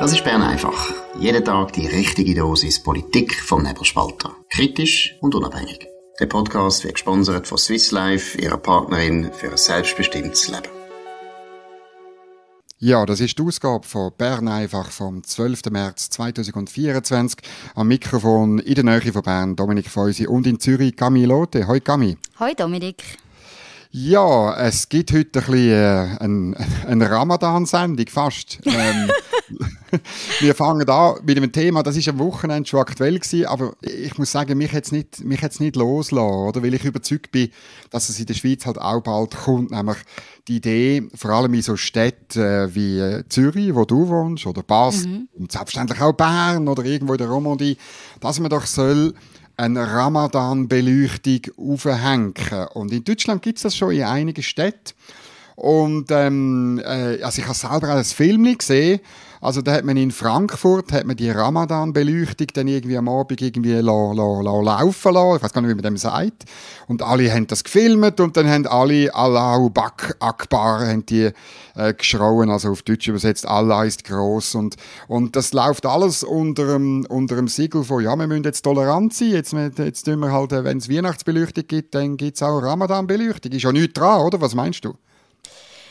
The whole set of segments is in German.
Das ist Bern einfach. Jeden Tag die richtige Dosis Politik vom Nebelspalter. Kritisch und unabhängig. Der Podcast wird gesponsert von Swiss Life, ihrer Partnerin für ein selbstbestimmtes Leben. Ja, das ist die Ausgabe von Bern einfach vom 12. März 2024. Am Mikrofon in der Nähe von Bern Dominik Feusi und in Zürich Camille Lote. Hoi Camille. Hoi Dominik. Ja, es gibt heute ein bisschen, äh, eine Ramadan-Sendung, fast. Ähm, wir fangen an mit einem Thema, das ist am Wochenende schon aktuell gewesen, aber ich muss sagen, mich jetzt nicht, nicht losgelassen, oder? Weil ich überzeugt bin, dass es in der Schweiz halt auch bald kommt, nämlich die Idee, vor allem in so Städten äh, wie Zürich, wo du wohnst, oder Basel mhm. und selbstverständlich auch Bern oder irgendwo in der Romandie, dass man doch soll eine Ramadan-Beleuchtung aufhängen. Und in Deutschland gibt es das schon in einigen Städten. Und ähm, äh, also ich habe selber auch ein Film gesehen also da hat man in Frankfurt hat man die Ramadan-Beleuchtung dann irgendwie am Abend irgendwie la, la, la, laufen lassen. Ich weiß gar nicht, wie man dem sagt. Und alle haben das gefilmt und dann haben alle Allahu Bak Akbar haben die äh, geschrauen, also auf Deutsch übersetzt, Allah ist groß. Und, und das läuft alles unter dem, unter dem Siegel von, ja, wir müssen jetzt tolerant sein. Jetzt, jetzt tun wir halt, äh, wenn es Weihnachtsbeleuchtung gibt, dann gibt es auch Ramadan-Beleuchtung. Ist ja nichts dran, oder? Was meinst du?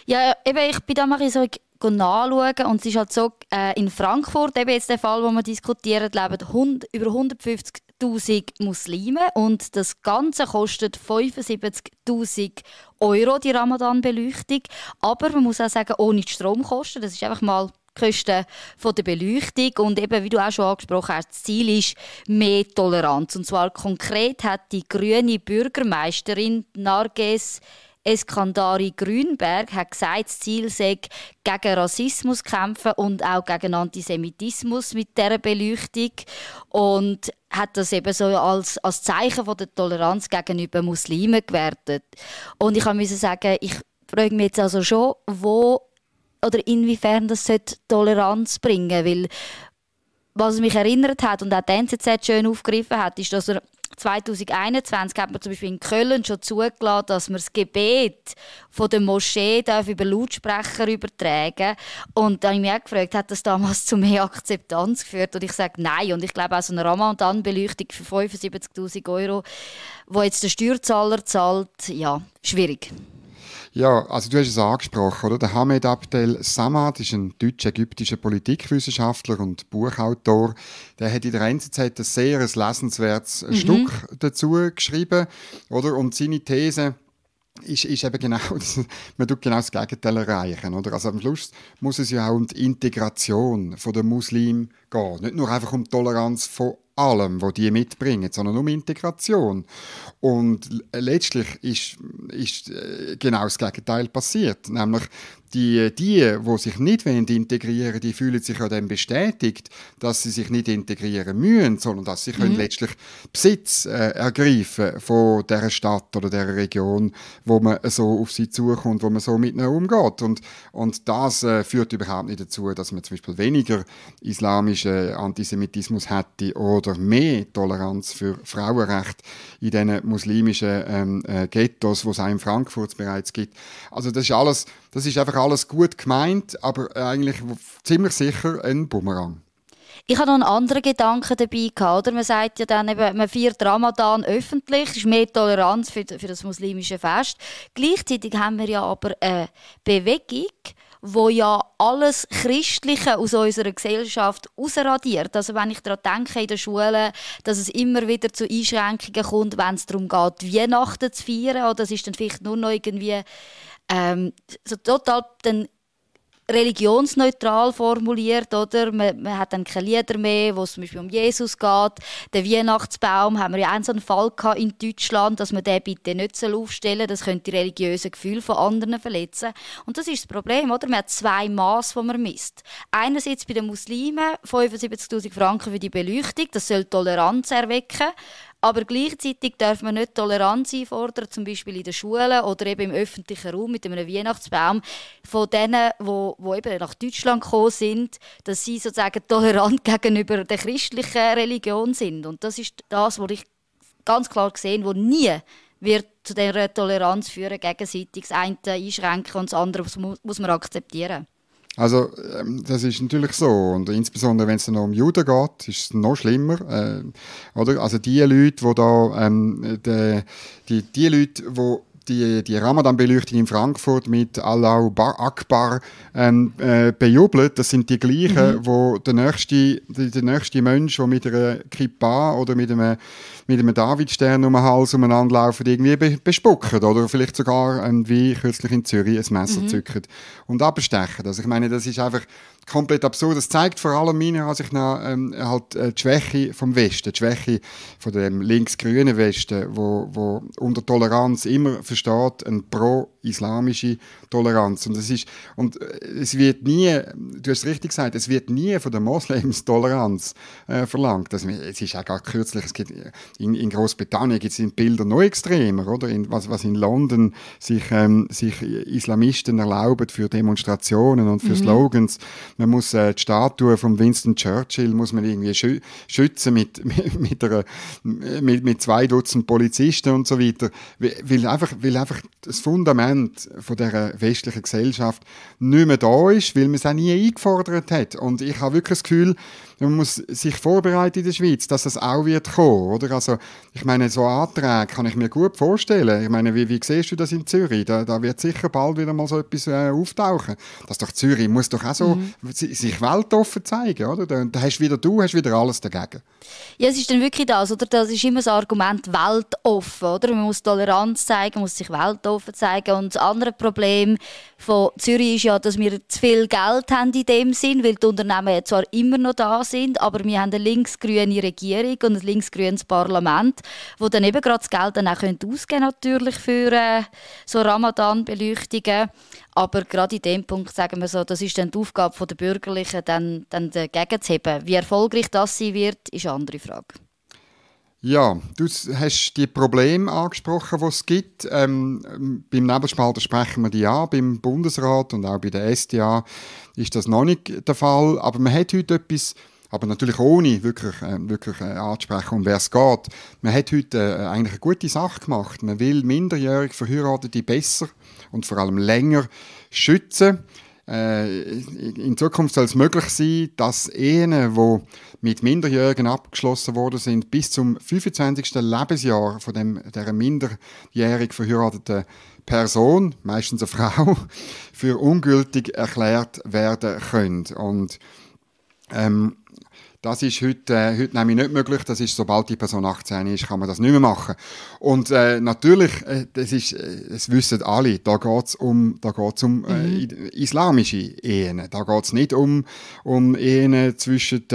Ja, eben, ich bin damals so nachschauen. Und es ist halt so, äh, in Frankfurt, eben jetzt der Fall, wo wir diskutieren, leben 100, über 150.000 Muslime und das Ganze kostet 75.000 Euro, die Ramadan-Beleuchtung. Aber man muss auch sagen, ohne die Stromkosten, das ist einfach mal die Kosten von der Beleuchtung und eben, wie du auch schon angesprochen hast, das Ziel ist mehr Toleranz. Und zwar konkret hat die grüne Bürgermeisterin Narges Eskandari Grünberg hat gesagt, das Ziel sei, gegen Rassismus kämpfen und auch gegen Antisemitismus mit dieser Beleuchtung. Und hat das eben so als, als Zeichen von der Toleranz gegenüber Muslimen gewertet. Und ich muss sagen, ich frage mich jetzt also schon, wo oder inwiefern das Toleranz bringen sollte. Weil was mich erinnert hat und auch die NZZ schön aufgegriffen hat, ist, dass er 2021 hat man zum Beispiel in Köln schon zugelassen, dass man das Gebet von der Moschee über Lautsprecher übertragen darf. Und dann habe ich mich auch gefragt, hat das damals zu mehr Akzeptanz geführt? Und ich sage nein. Und ich glaube, auch so eine Ramadan-Beleuchtung für 75.000 Euro, die jetzt der Steuerzahler zahlt, ja, schwierig. Ja, also du hast es angesprochen, oder? Der Hamed Abdel Samad ist ein deutsch-ägyptischer Politikwissenschaftler und Buchautor. Der hat in der NZZ ein sehr lesenswertes mhm. Stück dazu geschrieben, oder? Und seine These ist, ist eben genau, man tut genau das Gegenteil erreichen, oder? Also am Schluss muss es ja auch um die Integration der Muslim gehen, nicht nur einfach um die Toleranz von allem, was die mitbringen, sondern um Integration. Und letztlich ist, ist äh, genau das Gegenteil passiert, nämlich die, die, wo sich nicht wollen, integrieren die fühlen sich ja dann bestätigt, dass sie sich nicht integrieren müssen, sondern dass sie mhm. können letztlich Besitz äh, ergreifen von der Stadt oder der Region, wo man so auf sie zukommt, wo man so mit ihnen umgeht. Und, und das äh, führt überhaupt nicht dazu, dass man zum Beispiel weniger islamischen Antisemitismus hätte oder mehr Toleranz für Frauenrecht in diesen muslimischen ähm, äh, Ghettos, wo es auch in Frankfurt bereits gibt. Also das ist alles das ist einfach alles gut gemeint, aber eigentlich ziemlich sicher ein Bumerang. Ich hatte noch einen anderen Gedanken dabei oder? Man sagt ja dann eben, man feiert Ramadan öffentlich, ist mehr Toleranz für, für das muslimische Fest. Gleichzeitig haben wir ja aber eine Bewegung, wo ja alles Christliche aus unserer Gesellschaft ausradiert. Also wenn ich daran denke in der Schule, dass es immer wieder zu Einschränkungen kommt, wenn es darum geht, Weihnachten zu feiern, oder das ist dann vielleicht nur noch irgendwie ähm, so total dann religionsneutral formuliert, oder? Man, man, hat dann keine Lieder mehr, wo es zum Beispiel um Jesus geht. Der Weihnachtsbaum haben wir ja auch so einen Fall gehabt in Deutschland, dass man den bitte nicht aufstellen soll. Das könnte die religiösen Gefühle von anderen verletzen. Und das ist das Problem, oder? Man hat zwei Maß, die man misst. Einerseits bei den Muslimen 75.000 Franken für die Beleuchtung. Das soll Toleranz erwecken. Aber gleichzeitig darf man nicht Toleranz einfordern, zum Beispiel in den Schulen oder eben im öffentlichen Raum mit einem Weihnachtsbaum, von denen, die eben nach Deutschland gekommen sind, dass sie sozusagen tolerant gegenüber der christlichen Religion sind. Und das ist das, was ich ganz klar gesehen, wo nie wird zu dieser Toleranz führen, gegenseitig das eine einschränken und das andere muss man akzeptieren. Also ähm, das ist natürlich so und insbesondere wenn es dann um Juden geht, ist es noch schlimmer, äh, oder? Also die Leute, die da ähm, die, die Leute, die die, die Ramadan-Beleuchtung in Frankfurt mit Allahu Akbar ähm, äh, bejubelt. Das sind die gleichen, mhm. wo der nächste, der nächste Mensch, der mit einer Kippa oder mit einem, mit einem Davidstern um den Hals umeinander laufen, irgendwie be bespucken oder vielleicht sogar, ähm, wie kürzlich in Zürich, ein Messer mhm. zücken und abstechen. Also ich meine, das ist einfach komplett absurd. Das zeigt vor allem meiner Ansicht nach ähm, halt äh, die Schwäche vom Westen, die Schwäche von dem links-grünen Westen, wo, wo unter Toleranz immer versteht, eine pro-islamische Toleranz. Und es, ist, und äh, es wird nie, du hast richtig gesagt, es wird nie von den Moslems Toleranz äh, verlangt. Das, es ist auch gar kürzlich, es gibt, in, in Großbritannien gibt es in Bildern noch extremer, oder? In, was, was in London sich, ähm, sich Islamisten erlauben für Demonstrationen und für mhm. Slogans. Man muss äh, die Statue von Winston Churchill muss man irgendwie schü schützen mit, mit, mit, einer, mit, mit zwei Dutzend Polizisten und so weiter, weil einfach, weil einfach das Fundament von dieser, westlichen Gesellschaft nicht mehr da ist, weil man es auch nie eingefordert hat. Und ich habe wirklich das Gefühl, man muss sich vorbereiten in der Schweiz, dass das auch wird kommen, oder? Also, ich meine, so Anträge kann ich mir gut vorstellen. Ich meine, wie, wie siehst du das in Zürich? Da, da wird sicher bald wieder mal so etwas äh, auftauchen. Das doch Zürich muss doch auch so mhm. sich weltoffen zeigen, oder? Da, hast wieder du, hast wieder alles dagegen. Ja, es ist dann wirklich das, oder? Das ist immer das Argument weltoffen, oder? Man muss Toleranz zeigen, man muss sich weltoffen zeigen. Und das andere Problem von Zürich ist ja, dass wir zu viel Geld haben in dem Sinn, weil die Unternehmen zwar immer noch da sind, aber wir haben eine linksgrüne Regierung und ein linksgrünes Parlament, wo dann eben gerade das Geld dann auch können ausgeben natürlich für äh, so Ramadan-Beleuchtungen. Aber gerade in dem Punkt sagen wir so, das ist dann die Aufgabe der Bürgerlichen, dann, dann dagegen zu heben. Wie erfolgreich das sein wird, ist eine andere Frage. Ja, du hast die Probleme angesprochen, die es gibt. Ähm, beim Nebelspalter sprechen wir die an, beim Bundesrat und auch bei der SDA ist das noch nicht der Fall. Aber man hat heute etwas aber natürlich ohne wirklich, äh, wirklich äh, anzusprechen, um wer es geht. Man hat heute äh, eigentlich eine gute Sache gemacht. Man will minderjährig Verheiratete besser und vor allem länger schützen. Äh, in Zukunft soll es möglich sein, dass Ehen, die mit Minderjährigen abgeschlossen worden sind, bis zum 25. Lebensjahr von dem, dieser minderjährig verheirateten Person, meistens eine Frau, für ungültig erklärt werden können. Und ähm, das ist heute, äh, heute nämlich nicht möglich. Das ist, sobald die Person 18 ist, kann man das nicht mehr machen. Und äh, natürlich, äh, das ist, es äh, wissen alle, da geht es um, da geht's um äh, mhm. islamische Ehen. Da geht es nicht um, um Ehen zwischen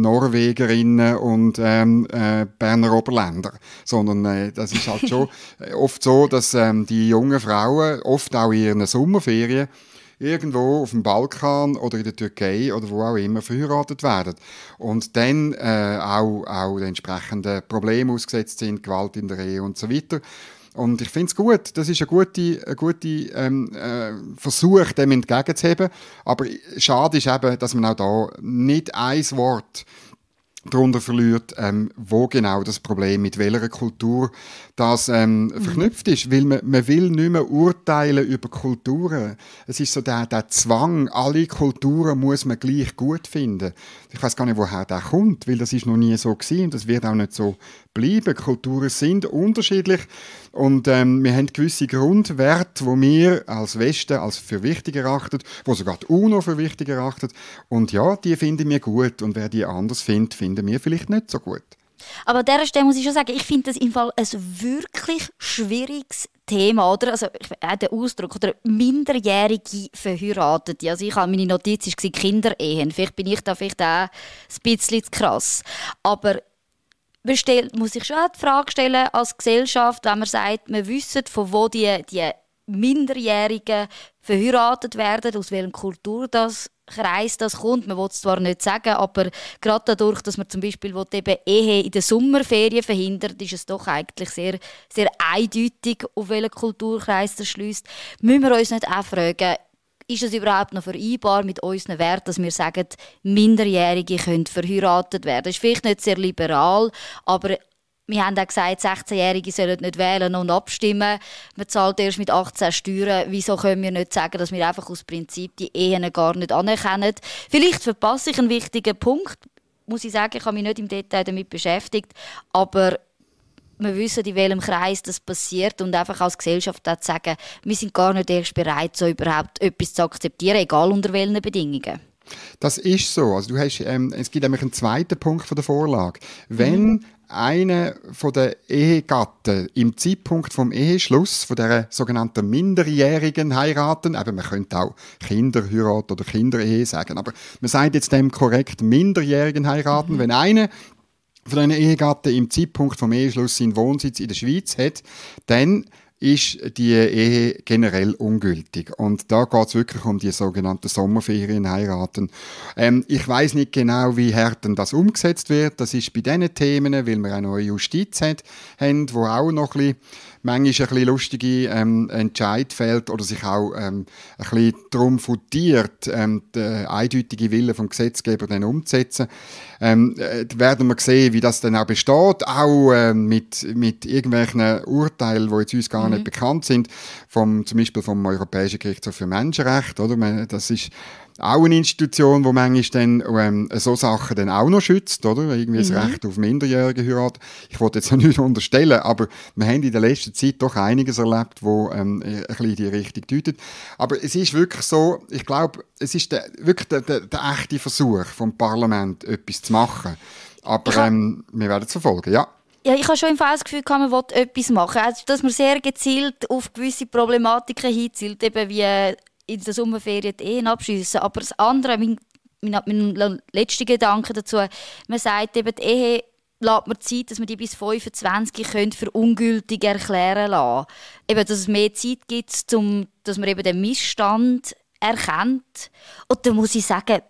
Norwegerinnen und ähm, äh, Berner Oberländer, sondern das ist halt schon oft so, dass ähm, die jungen Frauen oft auch in ihren Sommerferien irgendwo auf dem Balkan oder in der Türkei oder wo auch immer verheiratet werden und dann äh, auch, auch entsprechende Probleme ausgesetzt sind, Gewalt in der Ehe und so weiter. Und ich finde es gut. Das ist ein guter gute, ähm, äh, Versuch, dem entgegenzuheben. Aber schade ist eben, dass man auch da nicht ein Wort darunter verliert, ähm, wo genau das Problem mit welcher Kultur das ähm, mhm. verknüpft ist, weil man, man will nicht mehr urteilen über Kulturen. Es ist so der, der Zwang, alle Kulturen muss man gleich gut finden. Ich weiß gar nicht, woher der kommt, weil das ist noch nie so gewesen und das wird auch nicht so bleiben. Kulturen sind unterschiedlich und ähm, wir haben gewisse Grundwerte, die wir als Westen als für wichtig erachten, wo sogar die UNO für wichtig erachtet. Und ja, die finden wir gut. Und wer die anders findet, finden wir vielleicht nicht so gut. Aber an dieser Stelle muss ich schon sagen, ich finde das im Fall ein wirklich schwieriges Thema, oder? Also auch äh, der Ausdruck, oder minderjährige Verheiratete. Also ich habe meine Notiz, war Kinderehen. Vielleicht bin ich da vielleicht auch ein bisschen zu krass. Aber bestellt, muss sich schon die Frage stellen als Gesellschaft, wenn man sagt, wir wissen, von wo die, die Minderjährigen verheiratet werden, aus welchem Kultur das Kreis das kommt. Man will es zwar nicht sagen, aber gerade dadurch, dass man zum Beispiel eben Ehe in den Sommerferien verhindert, ist es doch eigentlich sehr, sehr eindeutig, auf welchen Kulturkreis das schließt. Müssen wir uns nicht auch fragen, ist es überhaupt noch vereinbar mit unseren Werten, dass wir sagen, Minderjährige können verheiratet werden? Das ist vielleicht nicht sehr liberal, aber wir haben auch gesagt, 16-Jährige sollen nicht wählen und abstimmen. Man zahlt erst mit 18 Steuern. Wieso können wir nicht sagen, dass wir einfach aus Prinzip die Ehen gar nicht anerkennen? Vielleicht verpasse ich einen wichtigen Punkt. Muss ich sagen, ich habe mich nicht im Detail damit beschäftigt. Aber wir wissen, in welchem Kreis das passiert und einfach als Gesellschaft auch zu sagen, wir sind gar nicht erst bereit, so überhaupt etwas zu akzeptieren, egal unter welchen Bedingungen. Das ist so. Also du hast, ähm, es gibt nämlich einen zweiten Punkt von der Vorlage. Wenn mhm. einer von der Ehegatten im Zeitpunkt vom Eheschluss von der sogenannten minderjährigen heiraten, eben man könnte auch Kinderheirat oder Kinderehe sagen, aber man sagt jetzt dem korrekt minderjährigen heiraten, mhm. wenn einer für einen Ehegatten im Zeitpunkt vom Eheschluss seinen Wohnsitz in der Schweiz hat, dann ist die Ehe generell ungültig. Und da geht es wirklich um die sogenannten Sommerferienheiraten. Ähm, ich weiß nicht genau, wie härten das umgesetzt wird. Das ist bei diesen Themen, weil wir auch neue Justiz hat, haben, wo auch noch ein bisschen manchmal ein bisschen lustige ähm, Entscheid fällt oder sich auch ähm, ein bisschen darum fundiert, ähm, den eindeutigen Willen des Gesetzgebers dann umzusetzen. Ähm, äh, werden wir sehen, wie das dann auch besteht, auch ähm, mit, mit irgendwelchen Urteilen, die jetzt uns gar mhm. nicht bekannt sind, vom, zum Beispiel vom Europäischen Gerichtshof für Menschenrechte. Oder? Das ist auch eine Institution, die manchmal dann, ähm, so Sachen dann auch noch schützt, oder? Irgendwie mhm. das Recht auf Minderjährige Heirat. Ich wollte jetzt ja nicht unterstellen, aber wir haben in der letzten Zeit doch einiges erlebt, wo ähm, ein bisschen in die Richtung deutet. Aber es ist wirklich so, ich glaube, es ist der, wirklich der, der, der echte Versuch vom Parlament, etwas zu machen. Aber ähm, wir werden es verfolgen, ja. Ja, ich habe schon im Fall das Gefühl, man wollte etwas machen. Also, dass man sehr gezielt auf gewisse Problematiken hinzielt, eben wie in der Sommerferien die eh Ehen Aber das andere, mein, mein, mein letzter Gedanke dazu, man sagt eben, die Ehe lässt man Zeit, dass man die bis 25 können für ungültig erklären lassen. Eben, dass es mehr Zeit gibt, um, dass man eben den Missstand erkennt. Und da muss ich sagen,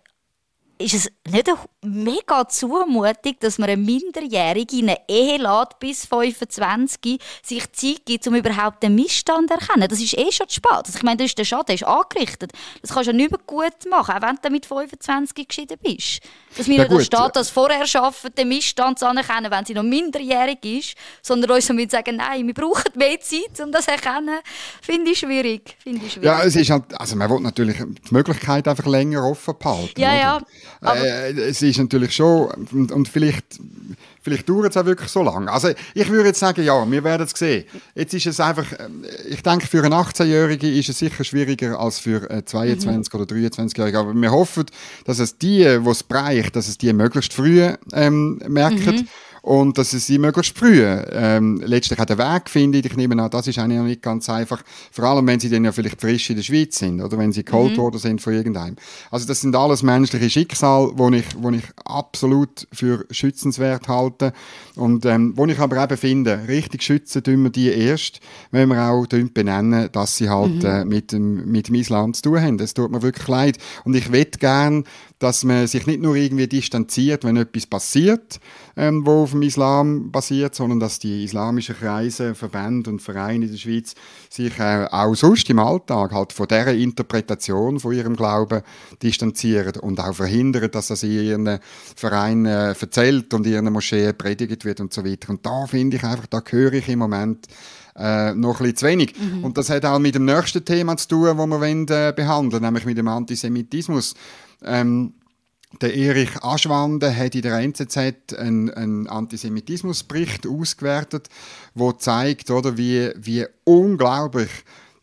ist es nicht eine mega zumutig, dass man eine Minderjährige in eine Ehe lässt, bis 25 sich Zeit gibt, um überhaupt den Missstand zu erkennen. Das ist eh schon zu spät. Also ich meine, das ist der Schaden ist angerichtet. Das kannst du ja nicht mehr gut machen, auch wenn du mit 25 geschieden bist. Dass wir ja, da steht, dass vorher schaffen, den Missstand zu anerkennen, wenn sie noch minderjährig ist, sondern uns damit sagen, nein, wir brauchen mehr Zeit, um das zu erkennen, finde ich schwierig. Finde ich schwierig. Ja, es ist halt, also man will natürlich die Möglichkeit einfach länger offen behalten. Ja, oder? ja. Aber äh, es ist ist natürlich schon, und, und vielleicht, vielleicht dauert es auch wirklich so lange. Also ich würde jetzt sagen, ja, wir werden es sehen. Jetzt ist es einfach, äh, ich denke, für einen 18-Jährigen ist es sicher schwieriger als für einen 22- mhm. oder 23-Jährigen. Aber wir hoffen, dass es die, die es braucht, dass es die möglichst früh ähm, merken. Mhm und dass es sie möglichst sprühen. ähm, letztlich auch den Weg findet. Ich nehme an, das ist eigentlich noch nicht ganz einfach, vor allem wenn sie dann ja vielleicht frisch in der Schweiz sind oder wenn sie mhm. geholt mhm. worden sind von irgendeinem. Also das sind alles menschliche Schicksal, wo ich, wo ich absolut für schützenswert halte und ähm, wo ich aber eben finde, richtig schützen tun wir die erst, wenn wir auch benennen, dass sie halt mhm. äh, mit, dem, mit dem Islam zu tun haben. Das tut mir wirklich leid und ich wette gern, dass man sich nicht nur irgendwie distanziert, wenn etwas passiert, ähm, wo auf dem Islam basiert, sondern dass die islamischen Kreise, Verbände und Vereine in der Schweiz sich äh, auch sonst im Alltag halt von dieser Interpretation von ihrem Glauben distanzieren und auch verhindern, dass das in ihren Vereinen äh, erzählt und in ihren Moscheen predigt wird und so weiter. Und da finde ich einfach, da höre ich im Moment äh, noch etwas zu wenig. Mhm. Und das hat auch mit dem nächsten Thema zu tun, das wir wollen, äh, behandeln nämlich mit dem Antisemitismus. Ähm, der Erich Aschwander hat in der NZZ einen, einen Antisemitismusbericht ausgewertet, der zeigt, oder, wie, wie unglaublich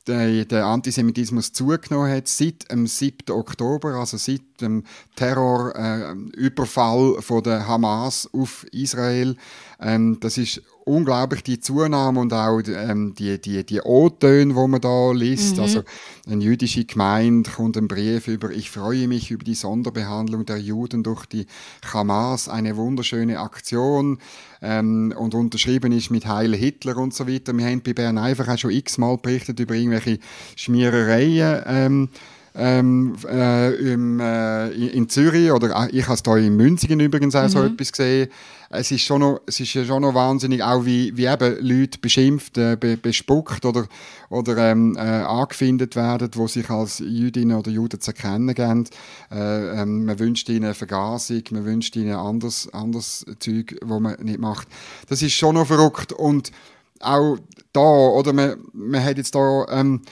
der, der Antisemitismus zugenommen hat seit dem 7. Oktober, also seit dem Terrorüberfall äh, von der Hamas auf Israel. Ähm, das ist unglaublich die Zunahme und auch ähm, die, die, die O-Töne, die man da liest. Mhm. Also eine jüdische Gemeinde kommt einen Brief über «Ich freue mich über die Sonderbehandlung der Juden durch die Hamas, eine wunderschöne Aktion» ähm, und unterschrieben ist mit «Heil Hitler» und so weiter. Wir haben bei Bern einfach auch schon x-mal berichtet über irgendwelche Schmierereien ähm, ähm, äh, im, äh, in Zürich oder ah, ich habe es hier in Münzigen übrigens auch mhm. so etwas gesehen. Es ist schon noch, es ist schon noch wahnsinnig, auch wie, wie eben Leute beschimpft, äh, be, bespuckt oder, oder ähm, äh, angefindet werden, die sich als Jüdinnen oder Juden zu erkennen geben. Äh, ähm, man wünscht ihnen Vergasung, man wünscht ihnen anderes, anderes Zeug, das man nicht macht. Das ist schon noch verrückt und auch da, oder man, man hat jetzt da... Ähm,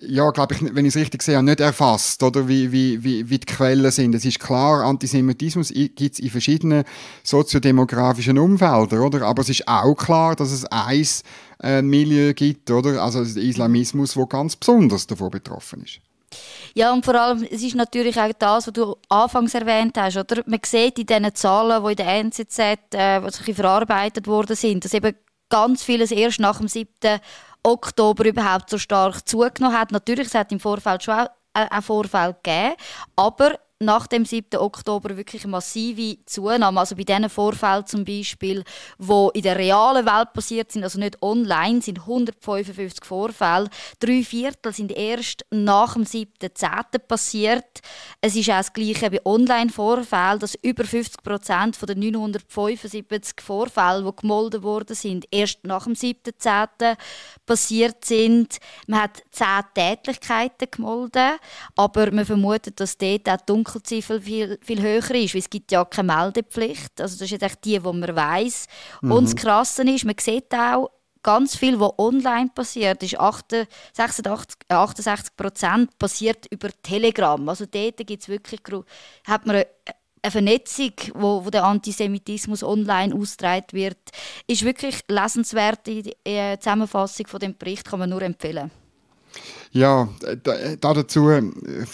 ja, glaube ich, wenn ich es richtig sehe, nicht erfasst, oder wie, wie, wie, wie die Quellen sind. Es ist klar, Antisemitismus gibt es in verschiedenen soziodemografischen Umfeldern, oder? Aber es ist auch klar, dass es ein äh, Milieu gibt, oder? Also der Islamismus, wo ganz besonders davon betroffen ist. Ja, und vor allem, es ist natürlich auch das, was du anfangs erwähnt hast, oder? Man sieht in diesen Zahlen, die in der NZZ äh, verarbeitet worden sind, dass eben ganz vieles erst nach dem 7. Oktober überhaupt so stark zugenommen hat. Natürlich, es hat im Vorfeld schon auch, auch äh, Vorfälle gegeben, aber nach dem 7. Oktober wirklich massive Zunahme. Also bei diesen Vorfällen zum Beispiel, die in der realen Welt passiert sind, also nicht online, sind 155 Vorfälle. Drei Viertel sind erst nach dem 7.10. passiert. Es ist auch das Gleiche bei Online-Vorfällen, dass über 50 Prozent der 975 Vorfälle, die gemolden worden sind, erst nach dem 7.10. passiert sind. Man hat zehn Tätlichkeiten gemolden, aber man vermutet, dass dort auch Dunkelziffer viel, viel höher ist, weil es gibt ja keine Meldepflicht. Also das ist jetzt echt die, wo man weiß. Mhm. Und das Krasse ist, man sieht auch, ganz viel, was online passiert, ist 68 äh, Prozent passiert über Telegram. Also dort gibt's wirklich, hat man eine Vernetzung, wo, wo der Antisemitismus online ausgetragen wird, ist wirklich lesenswert in äh, der Zusammenfassung von dem Bericht, kann man nur empfehlen. Ja, da, dazu äh,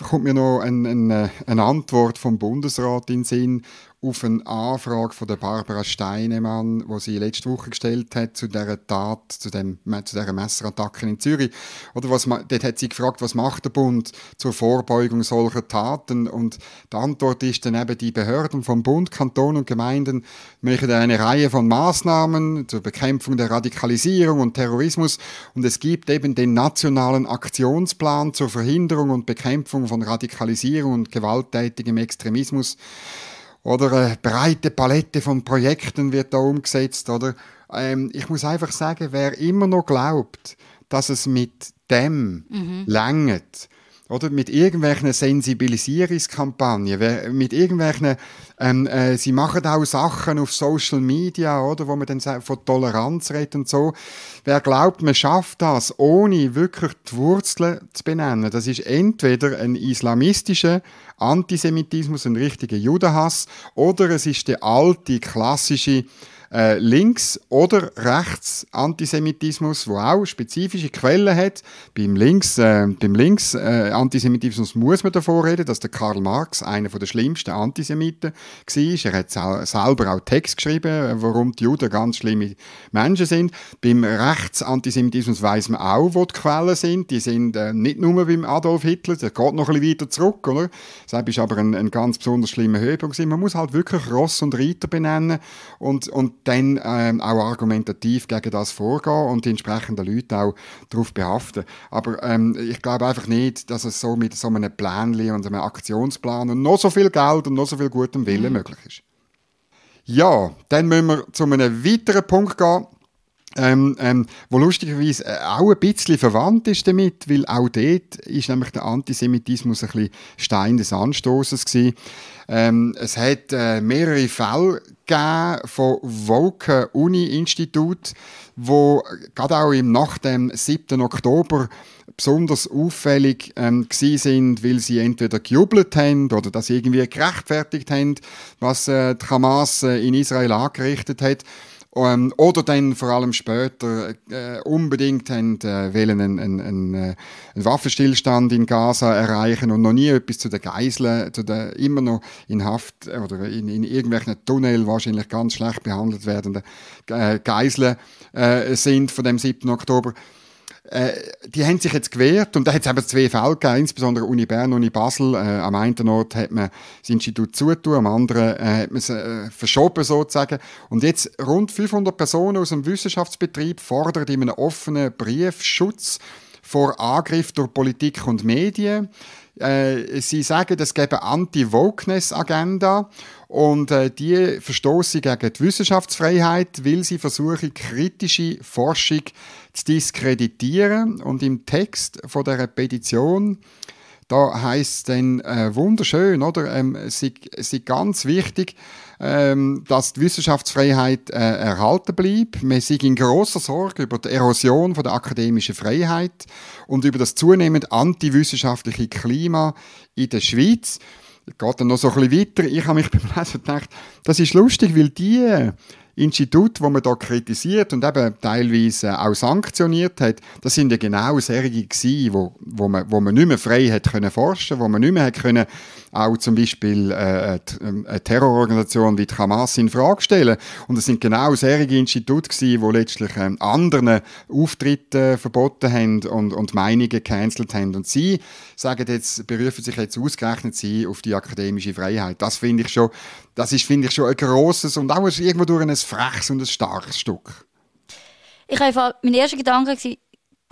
kommt mir noch eine ein, ein äh, Antwort vom Bundesrat in den Sinn, auf eine Anfrage von der Barbara Steinemann, die sie letzte Woche gestellt hat zu dieser Tat, zu dem zu der Messerattacke in Zürich. Oder was dort hat sie gefragt, was macht der Bund zur Vorbeugung solcher Taten? Und die Antwort ist dann eben die Behörden vom Bund, Kanton und Gemeinden machen eine Reihe von Maßnahmen zur Bekämpfung der Radikalisierung und Terrorismus und es gibt eben den nationalen Aktionsplan zur Verhinderung und Bekämpfung von Radikalisierung und gewalttätigem Extremismus. Oder eine breite Palette von Projekten wird da umgesetzt. Oder ähm, ich muss einfach sagen, wer immer noch glaubt, dass es mit dem mhm. langt, oder mit irgendwelchen Sensibilisierungskampagnen, mit irgendwelchen, ähm, äh, sie machen auch Sachen auf Social Media, oder, wo man dann von Toleranz redet und so. Wer glaubt, man schafft das, ohne wirklich die Wurzeln zu benennen, das ist entweder ein islamistischer Antisemitismus, ein richtiger Judenhass, oder es ist der alte, klassische äh, links- oder rechts Antisemitismus, wo auch spezifische Quellen hat. Beim links, äh, beim links äh, Antisemitismus muss man davor reden, dass der Karl Marx einer der schlimmsten Antisemiten war. Er hat selber auch Text geschrieben, äh, warum die Juden ganz schlimme Menschen sind. Beim rechts Antisemitismus weiß man auch, wo die Quellen sind. Die sind äh, nicht nur beim Adolf Hitler, der geht noch ein bisschen weiter zurück, oder? Das ist aber ein, ein ganz besonders schlimmer Höhepunkt. Man muss halt wirklich Ross und Reiter benennen und, und dann ähm, auch argumentativ gegen das vorgehen und die entsprechenden Leute auch darauf behaften. Aber ähm, ich glaube einfach nicht, dass es so mit so einem Plan und einem Aktionsplan und noch so viel Geld und noch so viel gutem Willen mhm. möglich ist. Ja, dann müssen wir zu einem weiteren Punkt gehen. Ähm, ähm, wo lustigerweise äh, auch ein bisschen verwandt ist damit, weil auch dort ist nämlich der Antisemitismus ein bisschen Stein des Anstoßes gewesen. Ähm, es hat äh, mehrere Fälle gegeben von Wolken Uni-Institut, wo gerade auch im, nach dem 7. Oktober besonders auffällig ähm, sind, weil sie entweder gejubelt haben oder das irgendwie gerechtfertigt haben, was äh, die Hamas äh, in Israel angerichtet hat. Ähm, oder dann vor allem später äh, unbedingt haben, äh, wollen einen, einen, einen, äh, einen, Waffenstillstand in Gaza erreichen und noch nie etwas zu den Geiseln, zu den immer noch in Haft äh, oder in, in irgendwelchen Tunnel wahrscheinlich ganz schlecht behandelt werdenden äh, Geiseln äh, sind von dem 7. Oktober. Äh, die haben sich jetzt gewehrt und da hat es eben zwei Fälle gegeben, insbesondere Uni Bern, Uni Basel. Äh, am einen Ort hat man das Institut zugetan, am anderen äh, hat man es äh, verschoben sozusagen. Und jetzt rund 500 Personen aus dem Wissenschaftsbetrieb fordern in einem offenen Brief Schutz vor Angriff durch Politik und Medien. Äh, sie sagen, es gäbe Anti-Wokeness-Agenda und äh, die verstoßen gegen die Wissenschaftsfreiheit, weil sie versuchen, kritische Forschung zu diskreditieren. Und im Text von der Petition da heißt dann äh, wunderschön, oder? Ähm, sie, sie ganz wichtig, ähm, dass die Wissenschaftsfreiheit äh, erhalten bleibt. Wir sind in großer Sorge über die Erosion von der akademischen Freiheit und über das zunehmend antiwissenschaftliche Klima in der Schweiz. geht dann noch so ein bisschen weiter. Ich habe mich beim Lesen gedacht, das ist lustig, weil die Institute, wo man da kritisiert und eben teilweise auch sanktioniert hat, das sind ja genau solche gewesen, wo, wo, man, wo man nicht mehr frei hat können forschen, wo man nicht mehr hat können auch zum Beispiel äh, äh ähm, eine Terrororganisation wie die Hamas in Frage stellen. Und es sind genau solche Institute gewesen, die letztlich ähm, anderen Auftritte verboten haben und, und Meinungen gecancelt haben. Und sie sagen jetzt, berufen sich jetzt ausgerechnet sie auf die akademische Freiheit. Das finde ich schon, das ist, finde ich schon ein grosses und auch irgendwo durch ein freches und ein starkes Stück. Ich habe meinen ersten Gedanke war,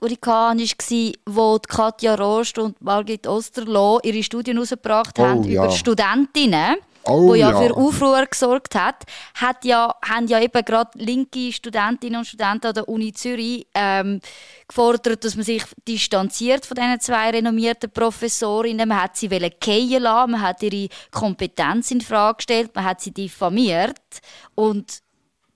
Hurrikan war, wo Katja Rost und Margit Osterloh ihre Studien herausgebracht oh, haben ja. über Studentinnen. Oh, wo ja, ja, für Aufruhr gesorgt hat, hat ja, haben ja eben gerade linke Studentinnen und Studenten an der Uni Zürich ähm, gefordert, dass man sich distanziert von diesen zwei renommierten Professorinnen. Man hat sie fallen lassen, man hat ihre Kompetenz in Frage gestellt, man hat sie diffamiert und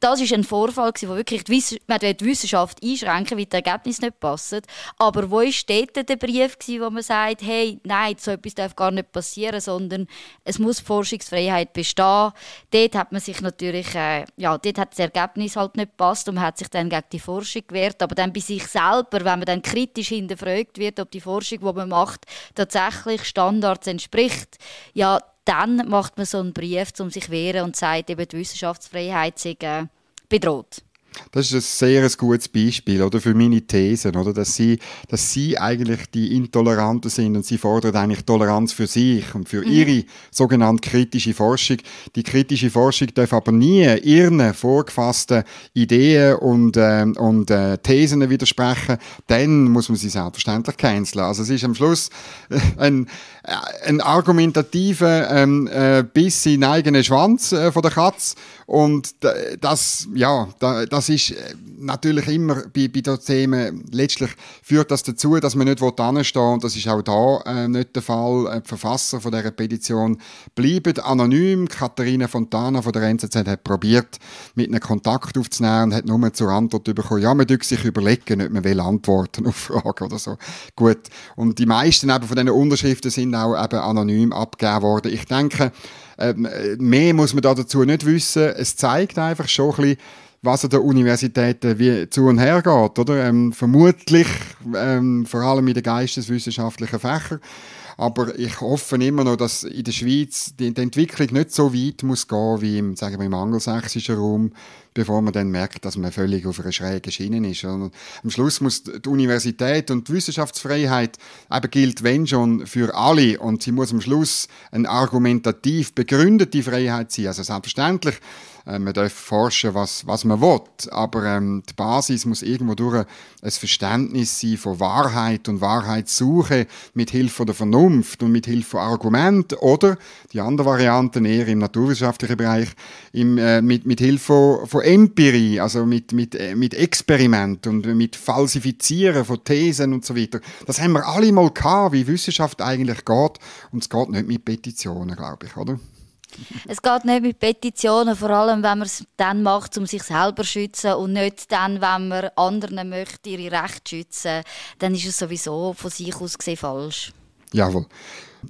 das ist ein Vorfall, wo wirklich die Wiss man die Wissenschaft einschränken weil die Ergebnisse nicht passen. Aber wo ist dort der Brief, wo man sagt, hey, nein, so etwas darf gar nicht passieren, sondern es muss Forschungsfreiheit bestehen. Dort hat man sich natürlich, äh, ja, dort hat das Ergebnis halt nicht passt und man hat sich dann gegen die Forschung gewehrt. Aber dann bei sich selber, wenn man dann kritisch hinterfragt wird, ob die Forschung, die man macht, tatsächlich Standards entspricht, ja, dann macht man so einen Brief, um sich zu wehren und sagt, eben die Wissenschaftsfreiheit sei äh, bedroht. Das ist ein sehr gutes Beispiel oder, für meine Thesen, oder? Dass, sie, dass sie eigentlich die Intoleranten sind und sie fordern eigentlich Toleranz für sich und für mhm. ihre sogenannte kritische Forschung. Die kritische Forschung darf aber nie ihren vorgefassten Ideen und, äh, und äh, Thesen widersprechen. Dann muss man sie selbstverständlich canceln. Also es ist am Schluss äh, ein, äh, ein argumentativer ähm, äh, Biss in eigenen Schwanz äh, von der Katz und das ja das ist äh, natürlich immer bei bei den Themen letztlich führt das dazu, dass man nicht anstehen und das ist auch da äh, nicht der Fall. Äh, die Verfasser von der Petition bleiben anonym. Katharina Fontana von der NZZ hat probiert mit einem Kontakt aufzunehmen und hat nur zur Antwort bekommen, ja man sich überlegen, nicht man will antworten auf Fragen oder so. Gut und die meisten eben von diesen Unterschriften sind auch eben anonym abgegeben worden. Ich denke, ähm, mehr muss man dazu nicht wissen. Es zeigt einfach schon ein bisschen, was an der Universität wie zu und her geht. Oder? Ähm, vermutlich, ähm, vor allem in den geisteswissenschaftlichen Fächern, aber ich hoffe immer noch, dass in der Schweiz die, die Entwicklung nicht so weit muss gehen wie im, sagen wir, im angelsächsischen Raum, bevor man dann merkt, dass man völlig auf einer schrägen Schiene ist. Und am Schluss muss die Universität und die Wissenschaftsfreiheit eben gilt, wenn schon, für alle. Und sie muss am Schluss eine argumentativ begründete Freiheit sein. Also selbstverständlich äh, man darf forschen, was, was man will, aber ähm, die Basis muss irgendwo durch ein Verständnis sein von Wahrheit und Wahrheitssuche mit Hilfe der Vernunft und mit Hilfe von Argumenten oder die andere Variante eher im naturwissenschaftlichen Bereich im, äh, mit, mit Hilfe von, Empirie, also mit, mit, äh, mit Experiment und mit Falsifizieren von Thesen und so weiter. Das haben wir alle mal gehabt, wie Wissenschaft eigentlich geht und es geht nicht mit Petitionen, glaube ich, oder? Es geht nicht mit Petitionen, vor allem wenn man es dann macht, um sich selber zu schützen und nicht dann, wenn man anderen möchte, ihre Rechte schützen, dann ist es sowieso von sich aus gesehen falsch. Jawohl.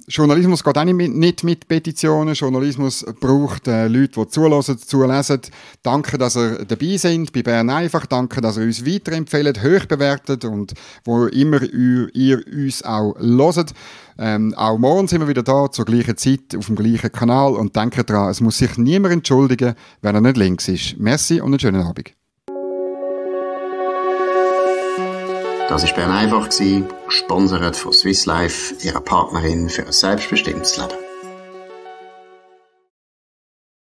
Journalismus geht auch nicht mit, Petitionen. Journalismus braucht äh, Leute, die zulassen, zulesen. Danke, dass ihr dabei seid bei Bern einfach. Danke, dass ihr uns weiterempfehlt, hoch bewertet und wo immer ihr, ihr uns auch loset. Ähm, auch morgen sind wir wieder da, zur gleichen Zeit, auf dem gleichen Kanal. Und denkt daran, es muss sich niemand entschuldigen, wenn er nicht links ist. Merci und einen schönen Abend. Das war Bern einfach, gesponsert von Swiss Life, ihrer Partnerin für ein selbstbestimmtes Leben.